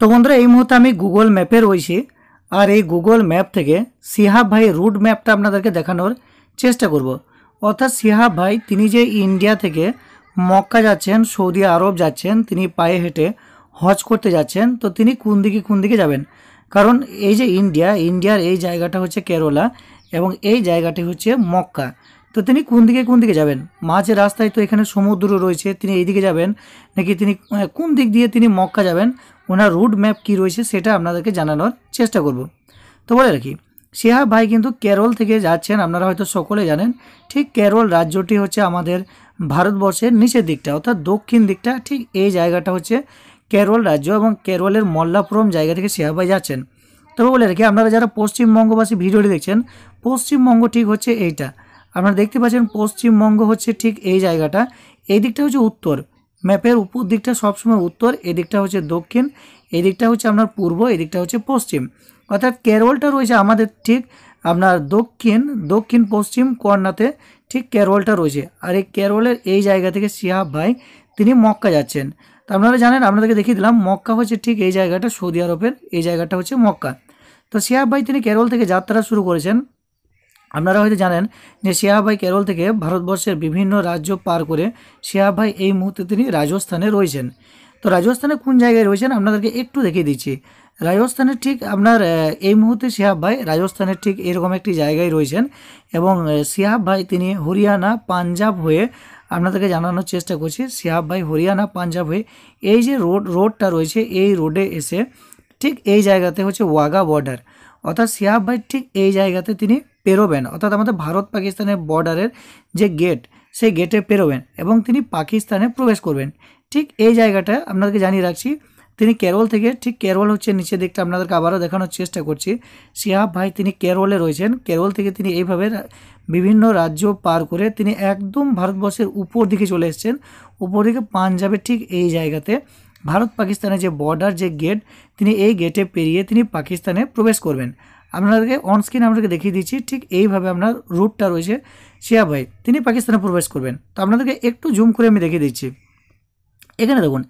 তো বন্ধুরা এই মুহূর্তে আমি গুগল ম্যাপে রয়েছি আর এই গুগল ম্যাপ থেকে সিহাব ভাই রুট ম্যাপটা আপনাদেরকে দেখানোর চেষ্টা করব। অর্থাৎ সিহাব ভাই তিনি যে ইন্ডিয়া থেকে মক্কা যাচ্ছেন সৌদি আরব যাচ্ছেন তিনি পায়ে হেঁটে হজ করতে যাচ্ছেন তো তিনি কোন দিকে কোন দিকে যাবেন কারণ এই যে ইন্ডিয়া ইন্ডিয়ার এই জায়গাটা হচ্ছে কেরলা এবং এই জায়গাটি হচ্ছে মক্কা তো তিনি কোন দিকে কোন দিকে যাবেন মাঝে রাস্তায় তো এখানে সমুদ্র রয়েছে তিনি এইদিকে যাবেন নাকি তিনি কোন দিক দিয়ে তিনি মক্কা যাবেন ওনার রুট ম্যাপ কী রয়েছে সেটা আপনাদেরকে জানানোর চেষ্টা করব তো বলে রাখি শিহাব ভাই কিন্তু কেরল থেকে যাচ্ছেন আপনারা হয়তো সকলে জানেন ঠিক কেরল রাজ্যটি হচ্ছে আমাদের ভারতবর্ষের নিচের দিকটা অর্থাৎ দক্ষিণ দিকটা ঠিক এই জায়গাটা হচ্ছে কেরল রাজ্য এবং কেরলের মল্লাপুরম জায়গা থেকে শিহাব ভাই যাচ্ছেন তবে বলে রাখি আপনারা যারা পশ্চিমবঙ্গবাসী ভিডিওটি দেখছেন পশ্চিমবঙ্গ ঠিক হচ্ছে এইটা আপনারা দেখতে পাচ্ছেন পশ্চিমবঙ্গ হচ্ছে ঠিক এই জায়গাটা এই দিকটা হচ্ছে উত্তর ম্যাপের উপর দিকটা সবসময় উত্তর এদিকটা হচ্ছে দক্ষিণ এদিকটা হচ্ছে আপনার পূর্ব এদিকটা হচ্ছে পশ্চিম অর্থাৎ কেরলটা রয়েছে আমাদের ঠিক আপনার দক্ষিণ দক্ষিণ পশ্চিম কর্নাতে ঠিক কেরলটা রয়েছে আর এই কেরলের এই জায়গা থেকে সিহাব ভাই তিনি মক্কা যাচ্ছেন তো আপনারা জানেন আপনাদেরকে দেখিয়ে দিলাম মক্কা হচ্ছে ঠিক এই জায়গাটা সৌদি আরবের এই জায়গাটা হচ্ছে মক্কা তো সিহাব ভাই তিনি কেরল থেকে যাত্রা শুরু করেছেন আপনারা হয়তো জানেন যে শিহাব ভাই কেরল থেকে ভারতবর্ষের বিভিন্ন রাজ্য পার করে শিয়া ভাই এই মুহূর্তে তিনি রাজস্থানে রয়েছেন তো রাজস্থানে কোন জায়গায় রয়েছেন আপনাদেরকে একটু দেখিয়ে দিচ্ছি রাজস্থানের ঠিক আপনার এই মুহূর্তে শিহাব ভাই রাজস্থানের ঠিক এরকম একটি জায়গায় রয়েছেন এবং শিয়াব ভাই তিনি হরিয়ানা পাঞ্জাব হয়ে আপনাদেরকে জানানোর চেষ্টা করছি শিয়াব ভাই হরিয়ানা পাঞ্জাব হয়ে এই যে রোড রোডটা রয়েছে এই রোডে এসে ঠিক এই জায়গাতে হচ্ছে ওয়াগা বর্ডার অর্থাৎ শিয়াব ভাই ঠিক এই জায়গাতে তিনি পেরোবেন অর্থাৎ আমাদের ভারত পাকিস্তানের বর্ডারের যে গেট সেই গেটে পেরোবেন এবং তিনি পাকিস্তানে প্রবেশ করবেন ঠিক এই জায়গাটা আপনাদেরকে জানিয়ে রাখছি তিনি কেরল থেকে ঠিক কেরল হচ্ছে নিচের দিকটা আপনাদেরকে আবারও দেখানোর চেষ্টা করছি শিহাব ভাই তিনি কেরলে রয়েছেন কেরল থেকে তিনি এইভাবে বিভিন্ন রাজ্য পার করে তিনি একদম ভারতবর্ষের উপর দিকে চলে এসছেন উপর দিকে পাঞ্জাবে ঠিক এই জায়গাতে ভারত পাকিস্তানের যে বর্ডার যে গেট তিনি এই গেটে পেরিয়ে তিনি পাকিস্তানে প্রবেশ করবেন আপনাদেরকে অনস্ক্রিন আপনাদেরকে দেখিয়ে দিচ্ছি ঠিক এইভাবে আপনার রুটটা রয়েছে শিয়া ভাই তিনি পাকিস্তানে প্রবেশ করবেন তো আপনাদেরকে একটু জুম করে আমি দেখিয়ে দিচ্ছি এখানে দেখুন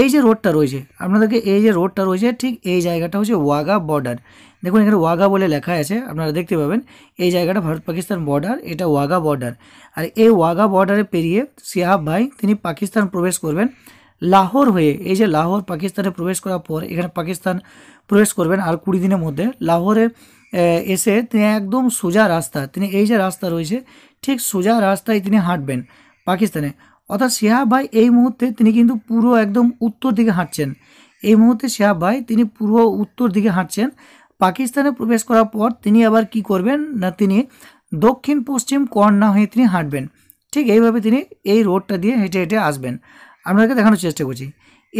এই যে রোডটা রয়েছে আপনাদেরকে এই যে রোডটা রয়েছে ঠিক এই জায়গাটা হচ্ছে ওয়াগা বর্ডার দেখুন এখানে ওয়াগা বলে লেখা আছে আপনারা দেখতে পাবেন এই জায়গাটা ভারত পাকিস্তান বর্ডার এটা ওয়াগা বর্ডার আর এই ওয়াগা বর্ডারে পেরিয়ে সিয়াহ ভাই তিনি পাকিস্তান প্রবেশ করবেন লাহোর হয়ে এই যে লাহোর পাকিস্তানে প্রবেশ করার পর এখানে পাকিস্তান প্রবেশ করবেন আর কুড়ি দিনের মধ্যে লাহোরে এসে তিনি একদম সোজা রাস্তা তিনি এই যে রাস্তা রয়েছে ঠিক সোজা রাস্তায় তিনি হাঁটবেন পাকিস্তানে অর্থাৎ শেহাব ভাই এই মুহূর্তে তিনি কিন্তু পুরো একদম উত্তর দিকে হাঁটছেন এই মুহূর্তে শেহাব ভাই তিনি পুরো উত্তর দিকে হাঁটছেন পাকিস্তানে প্রবেশ করার পর তিনি আবার কি করবেন না তিনি দক্ষিণ পশ্চিম কর্ণা হয়ে তিনি হাঁটবেন ঠিক এইভাবে তিনি এই রোডটা দিয়ে হেঁটে হেঁটে আসবেন আপনাদেরকে দেখানোর চেষ্টা করছি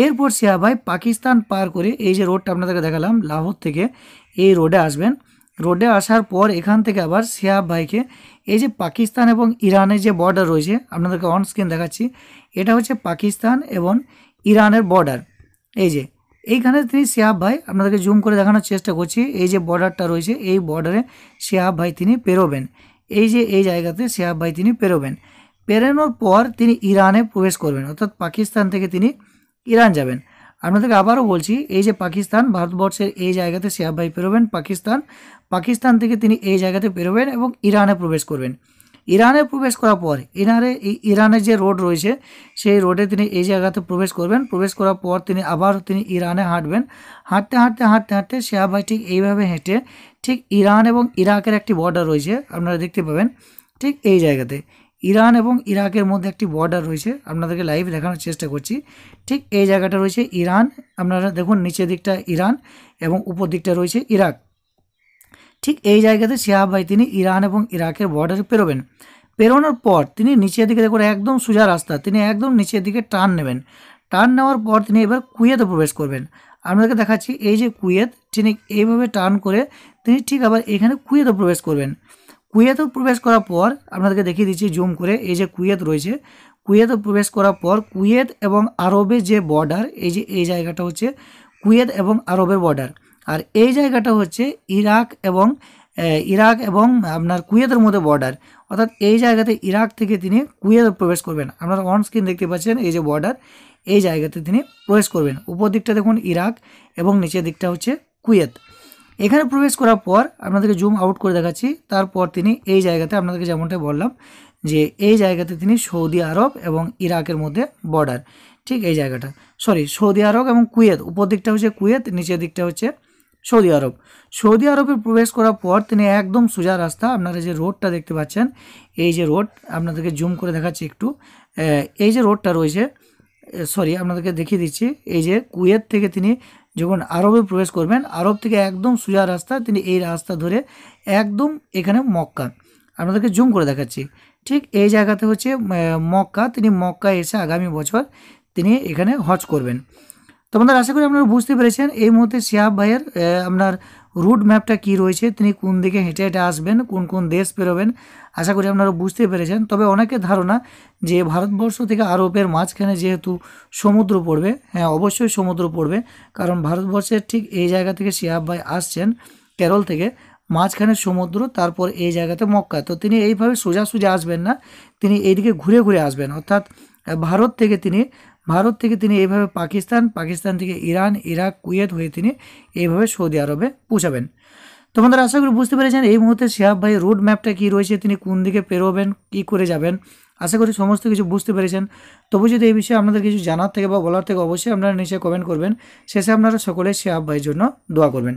এরপর ভাই পাকিস্তান পার করে এই যে রোডটা আপনাদেরকে দেখালাম লাহোর থেকে এই রোডে আসবেন রোডে আসার পর এখান থেকে আবার সিয়া ভাইকে এই যে পাকিস্তান এবং ইরানের যে বর্ডার রয়েছে আপনাদেরকে অন স্ক্রিন দেখাচ্ছি এটা হচ্ছে পাকিস্তান এবং ইরানের বর্ডার এই যে এইখানে তিনি সিয়াব ভাই আপনাদেরকে জুম করে দেখানোর চেষ্টা করছি এই যে বর্ডারটা রয়েছে এই বর্ডারে সিয়াব ভাই তিনি পেরোবেন এই যে এই জায়গাতে সিয়াব ভাই তিনি পেরোবেন পেরানোর পর তিনি ইরানে প্রবেশ করবেন অর্থাৎ পাকিস্তান থেকে তিনি ইরান যাবেন আপনাদেরকে আবারও বলছি এই যে পাকিস্তান ভারতবর্ষের এই জায়গাতে ভাই পেরোবেন পাকিস্তান পাকিস্তান থেকে তিনি এই জায়গাতে পেরোবেন এবং ইরানে প্রবেশ করবেন ইরানে প্রবেশ করার পর ইরানে ইরানের যে রোড রয়েছে সেই রোডে তিনি এই জায়গাতে প্রবেশ করবেন প্রবেশ করার পর তিনি আবার তিনি ইরানে হাঁটবেন হাঁটতে হাঁটতে হাঁটতে হাঁটতে ভাই ঠিক এইভাবে হেঁটে ঠিক ইরান এবং ইরাকের একটি বর্ডার রয়েছে আপনারা দেখতে পাবেন ঠিক এই জায়গাতে ইরান এবং ইরাকের মধ্যে একটি বর্ডার রয়েছে আপনাদেরকে লাইভ দেখানোর চেষ্টা করছি ঠিক এই জায়গাটা রয়েছে ইরান আপনারা দেখুন নিচের দিকটা ইরান এবং উপর দিকটা রয়েছে ইরাক ঠিক এই জায়গাতে শিহাব ভাই তিনি ইরান এবং ইরাকের বর্ডারে পেরোবেন পেরোনোর পর তিনি নিচের দিকে দেখুন একদম সোজা রাস্তা তিনি একদম নিচের দিকে টার্ন নেবেন টার্ন নেওয়ার পর তিনি এবার কুয়েতে প্রবেশ করবেন আপনাদেরকে দেখাচ্ছি এই যে কুয়েত তিনি এইভাবে টার্ন করে তিনি ঠিক আবার এখানে কুয়েতে প্রবেশ করবেন কুয়েতে প্রবেশ করার পর আপনাদেরকে দেখিয়ে দিচ্ছি জুম করে এই যে কুয়েত রয়েছে কুয়েতে প্রবেশ করার পর কুয়েত এবং আরবের যে বর্ডার এই যে এই জায়গাটা হচ্ছে কুয়েত এবং আরবের বর্ডার আর এই জায়গাটা হচ্ছে ইরাক এবং ইরাক এবং আপনার কুয়েতের মধ্যে বর্ডার অর্থাৎ এই জায়গাতে ইরাক থেকে তিনি কুয়েতে প্রবেশ করবেন আপনারা অন স্ক্রিন দেখতে পাচ্ছেন এই যে বর্ডার এই জায়গাতে তিনি প্রবেশ করবেন উপর দিকটা দেখুন ইরাক এবং নিচের দিকটা হচ্ছে কুয়েত এখানে প্রবেশ করার পর আপনাদেরকে জুম আউট করে দেখাচ্ছি তারপর তিনি এই জায়গাতে আপনাদেরকে যেমনটা বললাম যে এই জায়গাতে তিনি সৌদি আরব এবং ইরাকের মধ্যে বর্ডার ঠিক এই জায়গাটা সরি সৌদি আরব এবং কুয়েত উপর দিকটা হচ্ছে কুয়েত নিচের দিকটা হচ্ছে সৌদি আরব সৌদি আরবে প্রবেশ করার পর তিনি একদম সোজা রাস্তা আপনারা যে রোডটা দেখতে পাচ্ছেন এই যে রোড আপনাদেরকে জুম করে দেখাচ্ছি একটু এই যে রোডটা রয়েছে সরি আপনাদেরকে দেখিয়ে দিচ্ছি এই যে কুয়েত থেকে তিনি যখন আরবে প্রবেশ করবেন আরব থেকে একদম সোজা রাস্তা তিনি এই রাস্তা ধরে একদম এখানে মক্কা আপনাদেরকে জুম করে দেখাচ্ছি ঠিক এই জায়গাতে হচ্ছে মক্কা তিনি মক্কা এসে আগামী বছর তিনি এখানে হজ করবেন তো আমাদের আশা করি আপনারা বুঝতে পেরেছেন এই মুহূর্তে শিহাব ভাইয়ের আপনার রুট ম্যাপটা কি রয়েছে তিনি কোন দিকে হেঁটে হেঁটে আসবেন কোন কোন দেশ পেরোবেন আশা করি আপনারা বুঝতে পেরেছেন তবে অনেকের ধারণা যে ভারতবর্ষ থেকে আরবের মাঝখানে যেহেতু সমুদ্র পড়বে হ্যাঁ অবশ্যই সমুদ্র পড়বে কারণ ভারতবর্ষের ঠিক এই জায়গা থেকে শিহাব ভাই আসছেন কেরল থেকে মাঝখানে সমুদ্র তারপর এই জায়গাতে মক্কা তো তিনি এইভাবে সোজা সোজা আসবেন না তিনি এইদিকে ঘুরে ঘুরে আসবেন অর্থাৎ ভারত থেকে তিনি ভারত থেকে তিনি এইভাবে পাকিস্তান পাকিস্তান থেকে ইরান ইরাক কুয়েত হয়ে তিনি এইভাবে সৌদি আরবে পৌঁছাবেন তো আশা করি বুঝতে পেরেছেন এই মুহূর্তে শেহাব ভাই রোড ম্যাপটা কী রয়েছে তিনি কোন দিকে পেরোবেন কী করে যাবেন আশা করি সমস্ত কিছু বুঝতে পেরেছেন তবু যদি এই বিষয়ে আপনাদের কিছু জানার থেকে বা বলার থেকে অবশ্যই আপনারা নিচে কমেন্ট করবেন শেষে আপনারা সকলে শেহাব ভাইয়ের জন্য দোয়া করবেন